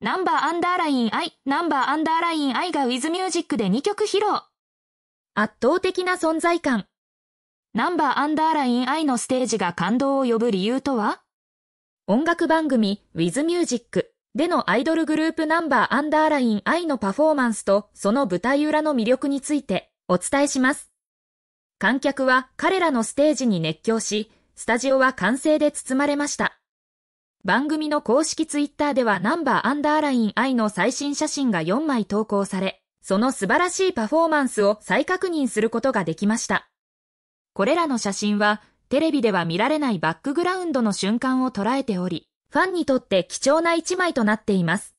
ナンバーアンダーライン I、ナンバーアンダーライン I が w i ズミ Music で2曲披露。圧倒的な存在感。ナンバーアンダーライン I のステージが感動を呼ぶ理由とは音楽番組 w i ズミ Music でのアイドルグループナンバーアンダーライン I のパフォーマンスとその舞台裏の魅力についてお伝えします。観客は彼らのステージに熱狂し、スタジオは歓声で包まれました。番組の公式ツイッターではナンバーアンダーライン愛の最新写真が4枚投稿され、その素晴らしいパフォーマンスを再確認することができました。これらの写真は、テレビでは見られないバックグラウンドの瞬間を捉えており、ファンにとって貴重な一枚となっています。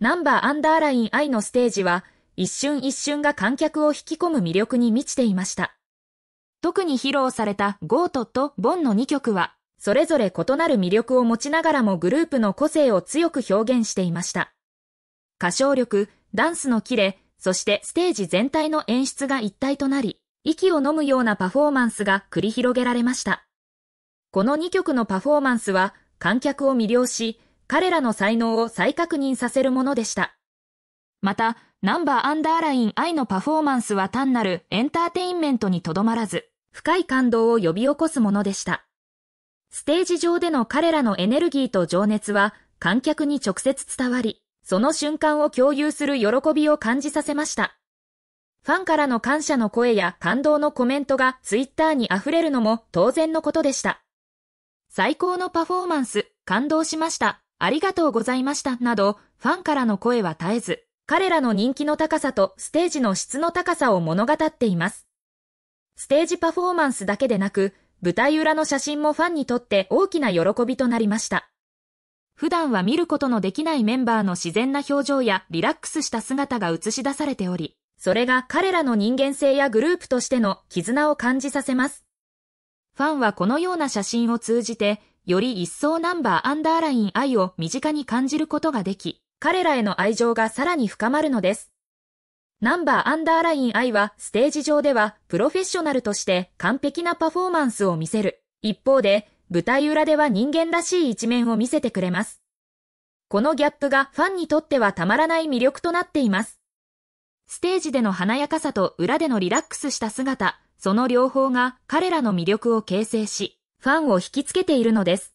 ナンバーアンダーライン愛のステージは、一瞬一瞬が観客を引き込む魅力に満ちていました。特に披露されたゴートとボンの2曲は、それぞれ異なる魅力を持ちながらもグループの個性を強く表現していました。歌唱力、ダンスのキレ、そしてステージ全体の演出が一体となり、息を飲むようなパフォーマンスが繰り広げられました。この2曲のパフォーマンスは観客を魅了し、彼らの才能を再確認させるものでした。また、ナンバーアンダーライン愛のパフォーマンスは単なるエンターテインメントにとどまらず、深い感動を呼び起こすものでした。ステージ上での彼らのエネルギーと情熱は観客に直接伝わり、その瞬間を共有する喜びを感じさせました。ファンからの感謝の声や感動のコメントがツイッターに溢れるのも当然のことでした。最高のパフォーマンス、感動しました、ありがとうございましたなど、ファンからの声は絶えず、彼らの人気の高さとステージの質の高さを物語っています。ステージパフォーマンスだけでなく、舞台裏の写真もファンにとって大きな喜びとなりました。普段は見ることのできないメンバーの自然な表情やリラックスした姿が映し出されており、それが彼らの人間性やグループとしての絆を感じさせます。ファンはこのような写真を通じて、より一層ナンバーアンダーライン愛を身近に感じることができ、彼らへの愛情がさらに深まるのです。ナンバーアンダーライン I はステージ上ではプロフェッショナルとして完璧なパフォーマンスを見せる。一方で舞台裏では人間らしい一面を見せてくれます。このギャップがファンにとってはたまらない魅力となっています。ステージでの華やかさと裏でのリラックスした姿、その両方が彼らの魅力を形成し、ファンを引きつけているのです。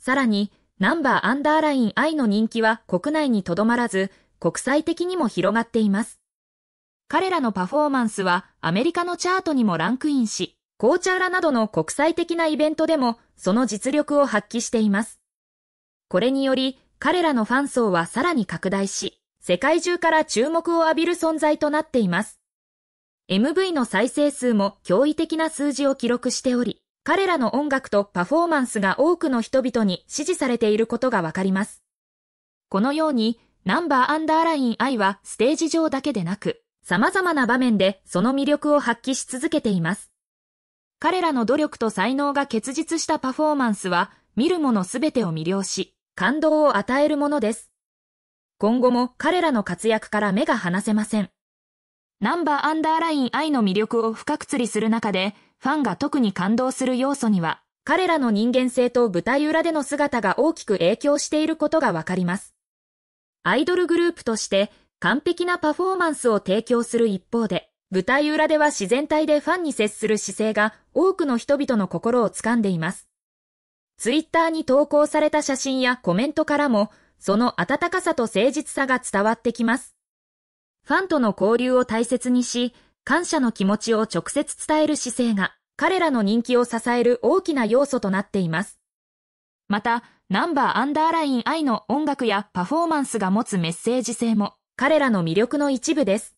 さらに、ナンバーアンダーライン I の人気は国内にとどまらず、国際的にも広がっています。彼らのパフォーマンスはアメリカのチャートにもランクインし、コーチャーラなどの国際的なイベントでもその実力を発揮しています。これにより彼らのファン層はさらに拡大し、世界中から注目を浴びる存在となっています。MV の再生数も驚異的な数字を記録しており、彼らの音楽とパフォーマンスが多くの人々に支持されていることがわかります。このように、ナンバーアンダーライン I はステージ上だけでなく、様々な場面でその魅力を発揮し続けています。彼らの努力と才能が結実したパフォーマンスは、見るものすべてを魅了し、感動を与えるものです。今後も彼らの活躍から目が離せません。ナンバーアンダーライン愛の魅力を深く釣りする中で、ファンが特に感動する要素には、彼らの人間性と舞台裏での姿が大きく影響していることがわかります。アイドルグループとして、完璧なパフォーマンスを提供する一方で、舞台裏では自然体でファンに接する姿勢が多くの人々の心を掴んでいます。ツイッターに投稿された写真やコメントからも、その温かさと誠実さが伝わってきます。ファンとの交流を大切にし、感謝の気持ちを直接伝える姿勢が、彼らの人気を支える大きな要素となっています。また、ナンバーアンダーライン愛の音楽やパフォーマンスが持つメッセージ性も、彼らの魅力の一部です。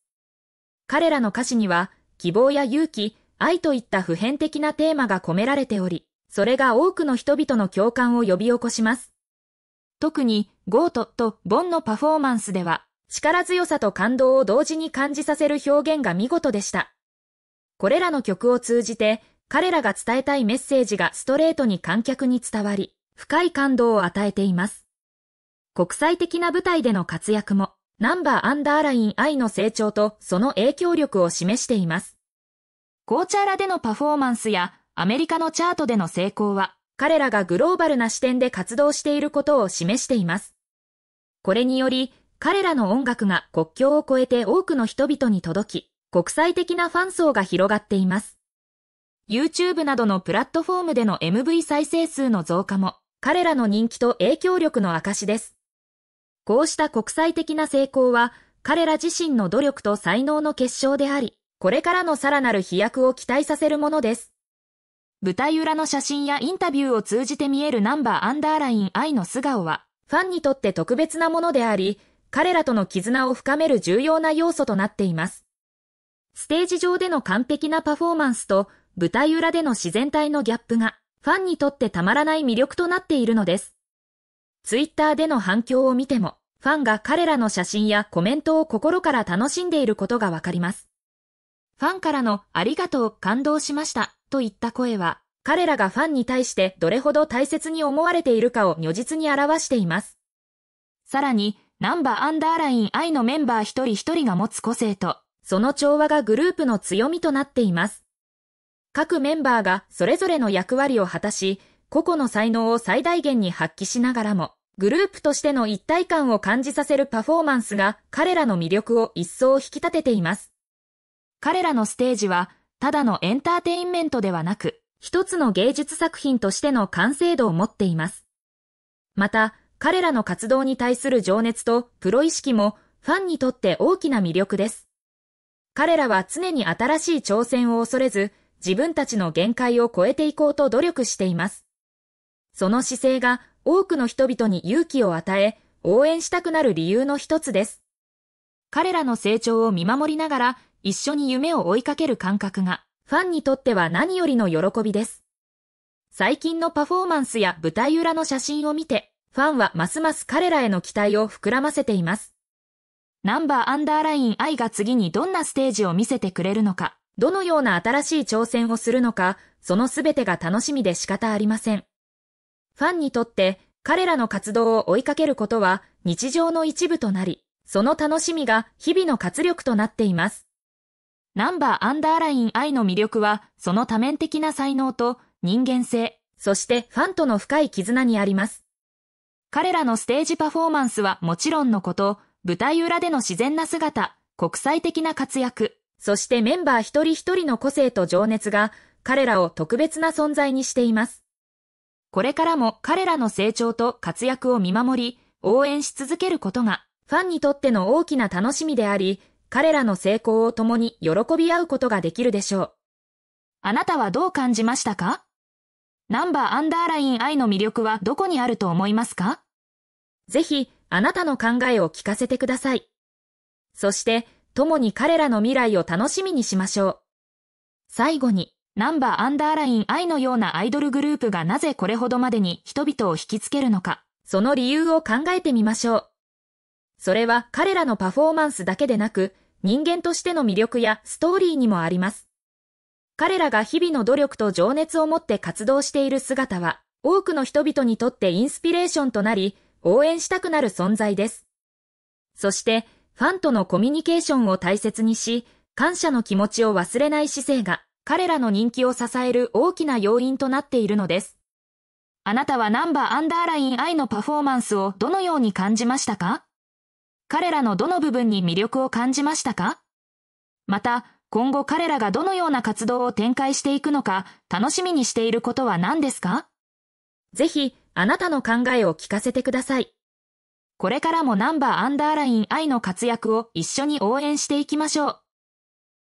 彼らの歌詞には、希望や勇気、愛といった普遍的なテーマが込められており、それが多くの人々の共感を呼び起こします。特に、ゴートとボンのパフォーマンスでは、力強さと感動を同時に感じさせる表現が見事でした。これらの曲を通じて、彼らが伝えたいメッセージがストレートに観客に伝わり、深い感動を与えています。国際的な舞台での活躍も、ナンバーアンダーライン I の成長とその影響力を示しています。コーチャーラでのパフォーマンスやアメリカのチャートでの成功は、彼らがグローバルな視点で活動していることを示しています。これにより、彼らの音楽が国境を越えて多くの人々に届き、国際的なファン層が広がっています。YouTube などのプラットフォームでの MV 再生数の増加も、彼らの人気と影響力の証です。こうした国際的な成功は、彼ら自身の努力と才能の結晶であり、これからのさらなる飛躍を期待させるものです。舞台裏の写真やインタビューを通じて見えるナンバーアンダーライン愛の素顔は、ファンにとって特別なものであり、彼らとの絆を深める重要な要素となっています。ステージ上での完璧なパフォーマンスと舞台裏での自然体のギャップが、ファンにとってたまらない魅力となっているのです。ツイッターでの反響を見ても、ファンが彼らの写真やコメントを心から楽しんでいることがわかります。ファンからのありがとう、感動しましたといった声は、彼らがファンに対してどれほど大切に思われているかを如実に表しています。さらに、ナンバーアンダーライン愛のメンバー一人一人が持つ個性と、その調和がグループの強みとなっています。各メンバーがそれぞれの役割を果たし、個々の才能を最大限に発揮しながらも、グループとしての一体感を感じさせるパフォーマンスが彼らの魅力を一層引き立てています。彼らのステージは、ただのエンターテインメントではなく、一つの芸術作品としての完成度を持っています。また、彼らの活動に対する情熱とプロ意識もファンにとって大きな魅力です。彼らは常に新しい挑戦を恐れず、自分たちの限界を超えていこうと努力しています。その姿勢が多くの人々に勇気を与え、応援したくなる理由の一つです。彼らの成長を見守りながら、一緒に夢を追いかける感覚が、ファンにとっては何よりの喜びです。最近のパフォーマンスや舞台裏の写真を見て、ファンはますます彼らへの期待を膨らませています。ナンバーアンダーライン愛が次にどんなステージを見せてくれるのか、どのような新しい挑戦をするのか、その全てが楽しみで仕方ありません。ファンにとって彼らの活動を追いかけることは日常の一部となり、その楽しみが日々の活力となっています。ナンバーアンダーライン I の魅力は、その多面的な才能と人間性、そしてファンとの深い絆にあります。彼らのステージパフォーマンスはもちろんのこと、舞台裏での自然な姿、国際的な活躍、そしてメンバー一人一人の個性と情熱が、彼らを特別な存在にしています。これからも彼らの成長と活躍を見守り、応援し続けることが、ファンにとっての大きな楽しみであり、彼らの成功を共に喜び合うことができるでしょう。あなたはどう感じましたかナンバーアンダーライン愛の魅力はどこにあると思いますかぜひ、あなたの考えを聞かせてください。そして、共に彼らの未来を楽しみにしましょう。最後に、ナンバーアンダーライン愛のようなアイドルグループがなぜこれほどまでに人々を引きつけるのか、その理由を考えてみましょう。それは彼らのパフォーマンスだけでなく、人間としての魅力やストーリーにもあります。彼らが日々の努力と情熱を持って活動している姿は、多くの人々にとってインスピレーションとなり、応援したくなる存在です。そして、ファンとのコミュニケーションを大切にし、感謝の気持ちを忘れない姿勢が彼らの人気を支える大きな要因となっているのです。あなたはナンバーアンダーライン I のパフォーマンスをどのように感じましたか彼らのどの部分に魅力を感じましたかまた、今後彼らがどのような活動を展開していくのか楽しみにしていることは何ですかぜひ、あなたの考えを聞かせてください。これからもナンバーアンダーライン I の活躍を一緒に応援していきましょう。